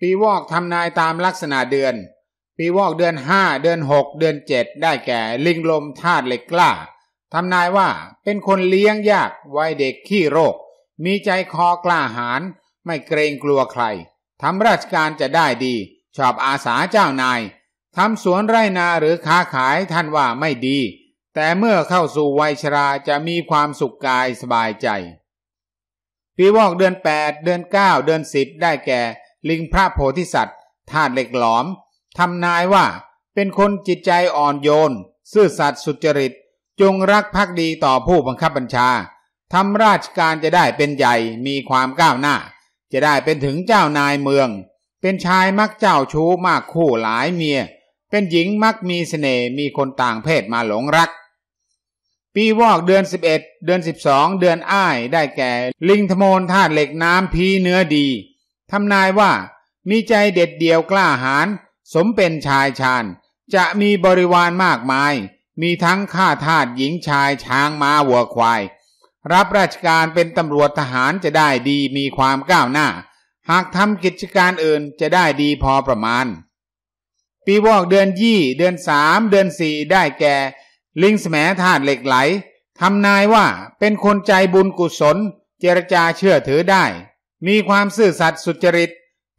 ปีวอกทำนายตามลักษณะเดือน ปีวอกเดือนห้าเดือนหกเดือนเจ็ดได้แก่ลิงลมธาตุเหล็กกล้าทำนายว่าเป็นคนเลี้ยงยากวัยเด็กขี้โรค มีใจคอกล้าหาญไม่เกรงกลัวใคร ทำราชการจะได้ดี ชอบอาสาเจ้านายทำสวนไร่นาหรือค้าขายท่านว่าไม่ดี แต่เมื่อเข้าสู่วัยชราจะมีความสุขกายสบายใจ ปีวอกเดือนแปดเดือนเก้าเดือนสิบได้แก่ลิงพระโพธิสัตว์ธาตุเหล็กหลอมทำนายว่า เป็นคนจิตใจอ่อนโยนซื่อสัตย์สุจริตจงรักภักดีต่อผู้บังคับบัญชาทำราชการจะได้เป็นใหญ่มีความก้าวหน้า จะได้เป็นถึงเจ้านายเมือง เป็นชายมักเจ้าชู้มากคู่หลายเมีย เป็นหญิงมักมีสเสน่ห์มีคนต่างเพศมาหลงรัก ปีวอกเดือน11เดือน 12 เดือนอ้ายได้แก่ ลิงธโมนธาตุเหล็กน้ำพีเนื้อดีทำนายว่ามีใจเด็ดเดี่ยวกล้าหาญสมเป็นชายชาญ จะมีบริวารมากมาย มีทั้งข้าทาสหญิงชายช้างม้าวัวควาย รับราชการเป็นตำรวจทหารจะได้ดีมีความก้าวหน้า หากทำกิจการอื่นจะได้ดีพอประมาณ ปีวอกเดือนยี่ เดือนสามเดือนสี่ได้แก่ ลิงสมธาตุเหล็กไหลทำนายว่าเป็นคนใจบุญกุศล เจรจาเชื่อถือได้มีความซื่อสัตย์สุจริต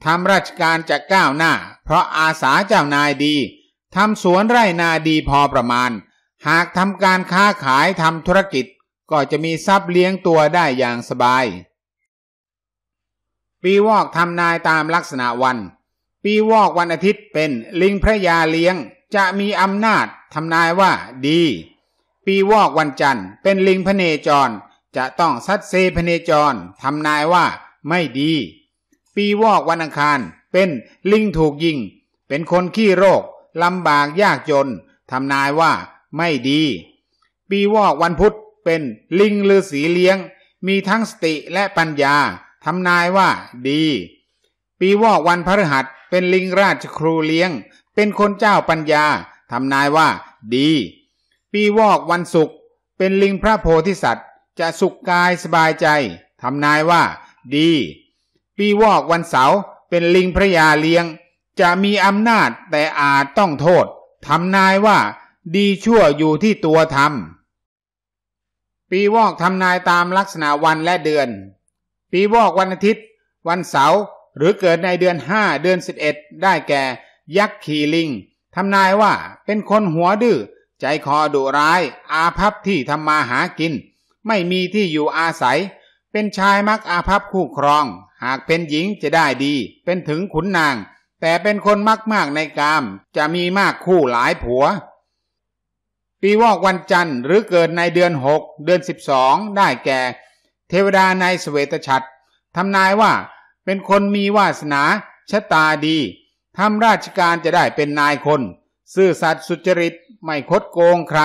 ทำราชการจะก้าวหน้า เพราะอาสาเจ้านายดี ทำสวนไร่นาดีพอประมาณ หากทำการค้าขายทำธุรกิจก็จะมีทรัพย์เลี้ยงตัวได้อย่างสบาย ปีวอกทำนายตามลักษณะวัน ปีวอกวันอาทิตย์เป็น ลิงพระยาเลี้ยงจะมีอำนาจทำนายว่า ดี ปีวอกวันจันทร์เป็นลิงพระเนจรจะต้องซัดเซพระเนจรทำนายว่าไม่ดี ปีวอกวันอังคารเป็นลิงถูกยิง เป็นคนขี้โรคลำบากยากจนทำนายว่า ไม่ดี ปีวอกวันพุธเป็นลิงฤาษีเลี้ยง มีทั้งสติและปัญญาทำนายว่าดี ปีวอกวันพฤหัสเป็นลิงราชครูเลี้ยง เป็นคนเจ้าปัญญาทำนายว่า ดี ปีวอกวันศุกร์เป็นลิงพระโพธิสัตว์ จะสุขกายสบายใจทำนายว่าดี ปีวอกวันเสาร์เป็นลิงพระยาเลี้ยง จะมีอำนาจแต่อาจต้องโทษทำนายว่าดีชั่วอยู่ที่ตัวทำปีวอกทำนายตามลักษณะวันและเดือน ปีวอกวันอาทิตย์ วันเสาร์หรือเกิดในเดือนห้าเดือนสิบเอ็ดได้แก่ ยักษ์ขี่ลิงทำนายว่าเป็นคนหัวดื้อใจคอดุร้าย อาภัพที่ทำมาหากิน ไม่มีที่อยู่อาศัยเป็นชายมักอาภัพคู่ครอง หากเป็นหญิงจะได้ดี เป็นถึงขุนนาง แต่เป็นคนมักมากในกาม จะมีมากคู่หลายผัว ปีวอกวันจันทร์ หรือเกิดในเดือนหกเดือนสิบสองได้แก่ เทวดาในสเวตฉัตรทำนายว่า เป็นคนมีวาสนา ชะตาดีทำราชการจะได้เป็นนายคนซื่อสัตย์สุจริต ไม่คดโกงใคร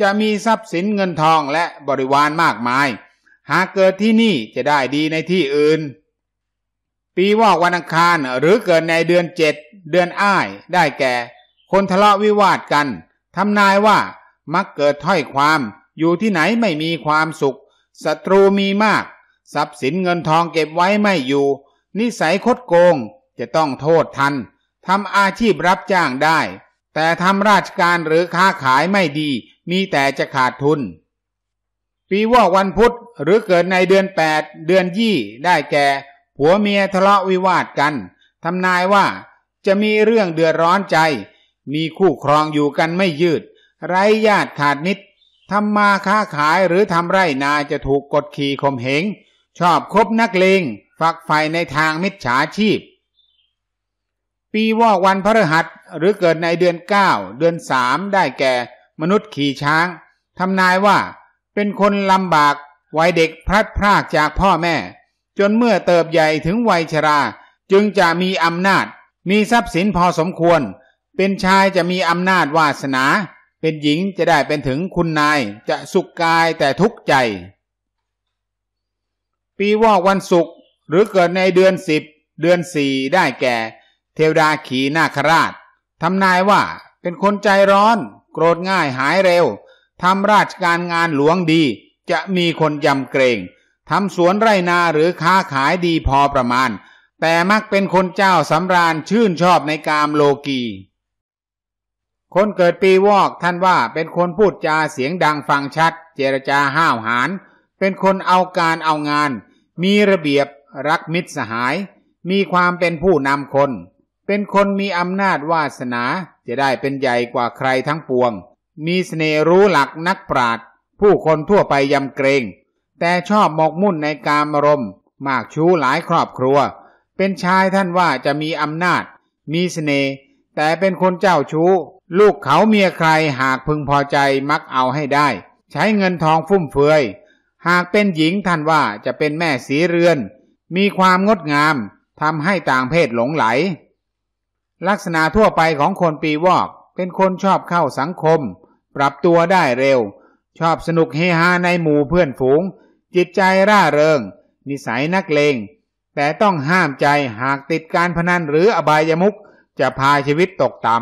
จะมีทรัพย์สินเงินทองและบริวารมากมายหากเกิดที่นี่จะได้ดีในที่อื่น ปี วอกวันอังคารหรือเกิดในเดือนเจ็ดเดือนอ้ายได้แก่ คนทะเลาะวิวาทกันทำนายว่า มักเกิดถ้อยความอยู่ที่ไหนไม่มีความสุขศัตรูมีมากทรัพย์สินเงินทองเก็บไว้ไม่อยู่ นิสัยคดโกง จะต้องโทษทันทำอาชีพรับจ้างได้ แต่ทำราชการหรือค้าขายไม่ดี มีแต่จะขาดทุนปีวอกวันพุธหรือเกิดในเดือนแปดเดือนยี่ได้แก่ผัวเมียทะเลาะวิวาทกันทำนายว่า จะมีเรื่องเดือดร้อนใจ มีคู่ครองอยู่กันไม่ยืด ไร้ญาติขาดนิดทำมาค้าขายหรือทำไร่นาจะถูกกดขี่ข่มเหง ชอบคบนักเลง ฝักใฝ่ในทางมิจฉาชีพ ปีวอกวันพฤหัสหรือเกิดในเดือนเก้าเดือนสามได้แก่ มนุษย์ขี่ช้างทำนายว่าเป็นคนลำบากวัยเด็กพลัดพรากจากพ่อแม่ จนเมื่อเติบใหญ่ถึงวัยชราจึงจะมีอำนาจ มีทรัพย์สินพอสมควร เป็นชายจะมีอำนาจวาสนา เป็นหญิงจะได้เป็นถึงคุณนายจะสุขกายแต่ทุกข์ใจ ปีวอกวันศุกร์หรือเกิดในเดือนสิบ เดือนสี่ได้แก่ เทวดาขีนาคราชทำนายว่า เป็นคนใจร้อน โกรธง่ายหายเร็วทำราชการงานหลวงดี จะมีคนยำเกรง ทำสวนไรนาหรือค้าขายดีพอประมาณ แต่มักเป็นคนเจ้าสำราญชื่นชอบในกามโลกี คนเกิดปีวอกท่านว่าเป็นคนพูดจาเสียงดังฟังชัด เจรจาห้าวหาญเป็นคนเอาการเอางาน มีระเบียบรักมิตรสหาย มีความเป็นผู้นำคน เป็นคนมีอำนาจวาสนาจะได้เป็นใหญ่กว่าใครทั้งปวงมีสเสน่รู้หลักนักปรา์ผู้คนทั่วไปยำเกรง แต่ชอบหมกมุ่นในการมรมมากชู้หลายครอบครัว เป็นชายท่านว่าจะมีอำนาจ มีสเสน่ห์แต่เป็นคนเจ้าชู้ ลูกเขาเมียใครหากพึงพอใจมักเอาให้ได้ ใช้เงินทองฟุ่มเฟือย หากเป็นหญิงท่านว่าจะเป็นแม่สีเรือน มีความงดงามทำให้ต่างเพศหลงไหล ลักษณะทั่วไปของคนปีวอก เป็นคนชอบเข้าสังคมปรับตัวได้เร็ว ชอบสนุกเฮฮาในหมู่เพื่อนฝูง จิตใจร่าเริง นิสัยนักเลง แต่ต้องห้ามใจหากติดการพนันหรืออบายมุขจะพาชีวิตตกต่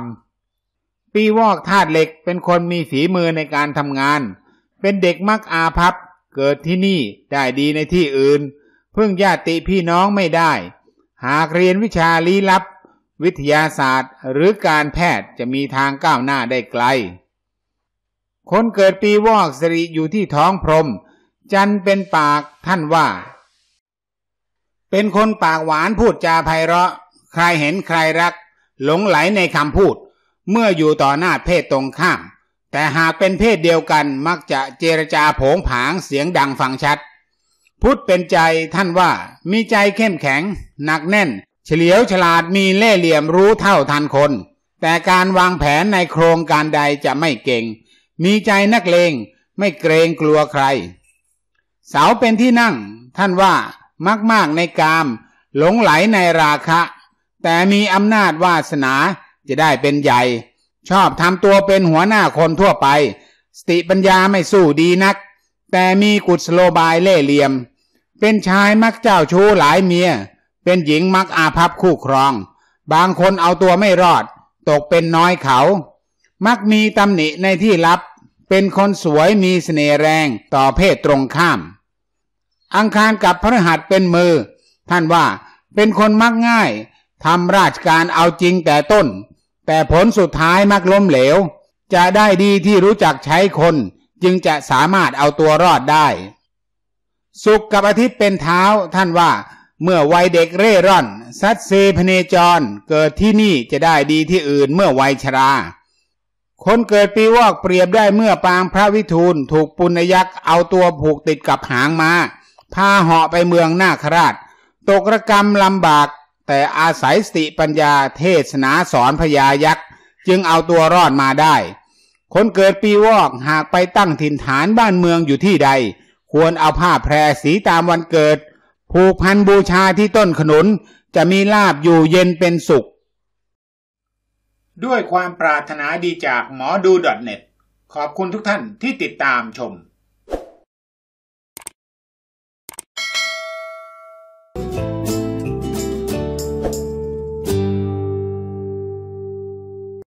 ำปีวอกธาตุเหล็กเป็นคนมีฝีมือในการทำงาน เป็นเด็กมักอาพับเกิดที่นี่ได้ดีในที่อื่น พึ่งญาติพี่น้องไม่ได้ หากเรียนวิชาลี้ลับ วิทยาศาสตร์หรือการแพทย์จะมีทางก้าวหน้าได้ไกลคนเกิดปีวอกสริอยู่ที่ท้องพรมจันเป็นปากท่านว่า เป็นคนปากหวานพูดจาไพเราะใครเห็นใครรัก หลงไหลในคำพูด เมื่ออยู่ต่อหน้าเพศตรงข้าม แต่หากเป็นเพศเดียวกันมักจะเจรจาโผงผางเสียงดังฟังชัดพุทธเป็นใจท่านว่ามีใจเข้มแข็ง หนักแน่น เฉลียวฉลาดมีเล่เหลี่ยมรู้เท่าทันคน แต่การวางแผนในโครงการใดจะไม่เก่งมีใจนักเลงไม่เกรงกลัวใครเสาเป็นที่นั่งท่านว่ามากมากในกามหลงไหลในราคะ แต่มีอำนาจวาสนาจะได้เป็นใหญ่ ชอบทำตัวเป็นหัวหน้าคนทั่วไป สติปัญญาไม่สู้ดีนัก แต่มีกุศโลบายเล่เหลี่ยม เป็นชายมักเจ้าชู้หลายเมียเป็นหญิงมักอาภัพคู่ครอง บางคนเอาตัวไม่รอด ตกเป็นน้อยเขามักมีตำหนิในที่ลับเป็นคนสวยมีสเสน่ห์แรงต่อเพศตรงข้าม อังคารกับพระหัสเป็นมือ ท่านว่าเป็นคนมักง่ายทำราชการเอาจริงแต่ต้น แต่ผลสุดท้ายมักล้มเหลว จะได้ดีที่รู้จักใช้คนจึงจะสามารถเอาตัวรอดได้ สุขกับอาทิตย์เป็นเท้าท่านว่า เมื่อวัยเด็กเร่ร่อนซัดเซพเนจรเกิดที่นี่จะได้ดีที่อื่นเมื่อวัยชราคนเกิดปีวอกเปรียบได้เมื่อปางพระวิทูลถูกปุณยักษ์เอาตัวผูกติดกับหางมาพาเหาะไปเมืองนาคราช ตกรกรรมลำบาก แต่อาศัยสติปัญญาเทศนาสอนพญายักษ์ จึงเอาตัวรอดมาได้ คนเกิดปีวอกหากไปตั้งถิ่นฐานบ้านเมืองอยู่ที่ใด ควรเอาผ้าแพรสีตามวันเกิด ผูกพันบูชาที่ต้นขนุนจะมีลาบอยู่เย็นเป็นสุขด้วยความปรารถนาดีจากหมอดู .net ขอบคุณทุกท่านที่ติดตามชม